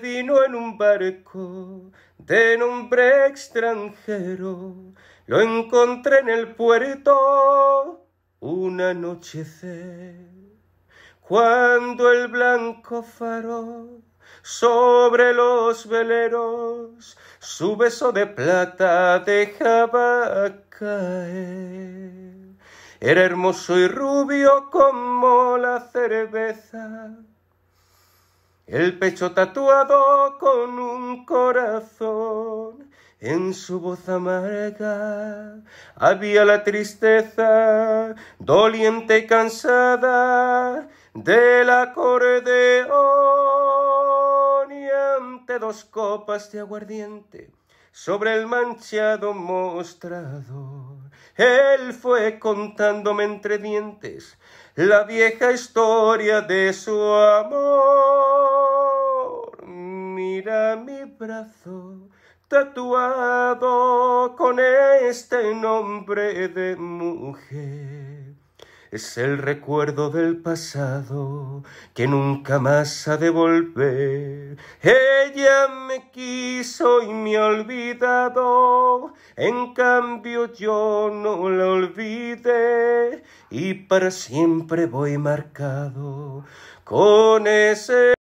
vino en un barco de nombre extranjero, lo encontré en el puerto un anochecer, cuando el blanco faro sobre los veleros su beso de plata dejaba caer. Era hermoso y rubio como la cerveza el pecho tatuado con un corazón, en su voz amarga había la tristeza, doliente y cansada del acordeón. Y ante dos copas de aguardiente, sobre el manchado mostrador, él fue contándome entre dientes la vieja historia de su amor mi brazo tatuado con este nombre de mujer. Es el recuerdo del pasado que nunca más ha de volver. Ella me quiso y me ha olvidado, en cambio yo no la olvidé y para siempre voy marcado con ese...